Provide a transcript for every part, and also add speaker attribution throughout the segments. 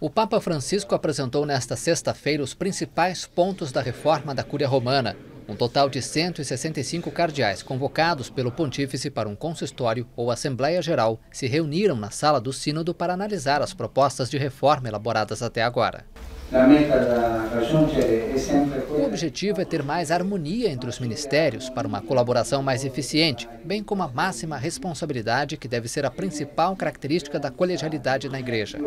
Speaker 1: O Papa Francisco apresentou nesta sexta-feira os principais pontos da reforma da Cúria Romana. Um total de 165 cardeais convocados pelo pontífice para um consistório ou assembleia geral se reuniram na sala do Sínodo para analisar as propostas de reforma elaboradas até agora. É o objetivo é ter mais harmonia entre os ministérios para uma colaboração mais eficiente, bem como a máxima responsabilidade que deve ser a principal característica da colegialidade na Igreja.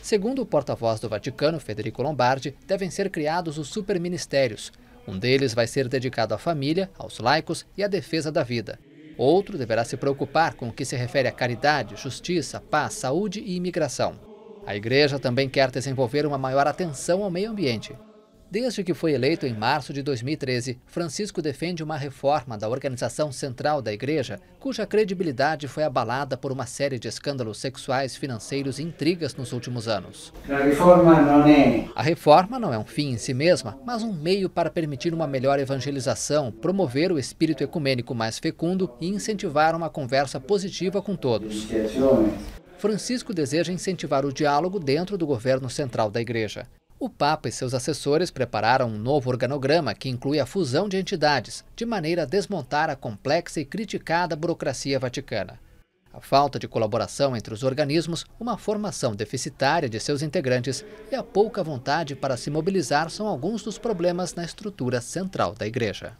Speaker 1: Segundo o porta-voz do Vaticano, Federico Lombardi, devem ser criados os superministérios. Um deles vai ser dedicado à família, aos laicos e à defesa da vida. Outro deverá se preocupar com o que se refere à caridade, justiça, paz, saúde e imigração. A igreja também quer desenvolver uma maior atenção ao meio ambiente. Desde que foi eleito em março de 2013, Francisco defende uma reforma da organização central da igreja, cuja credibilidade foi abalada por uma série de escândalos sexuais, financeiros e intrigas nos últimos anos. A reforma não é, A reforma não é um fim em si mesma, mas um meio para permitir uma melhor evangelização, promover o espírito ecumênico mais fecundo e incentivar uma conversa positiva com todos. Francisco deseja incentivar o diálogo dentro do governo central da Igreja. O Papa e seus assessores prepararam um novo organograma que inclui a fusão de entidades, de maneira a desmontar a complexa e criticada burocracia vaticana. A falta de colaboração entre os organismos, uma formação deficitária de seus integrantes e a pouca vontade para se mobilizar são alguns dos problemas na estrutura central da Igreja.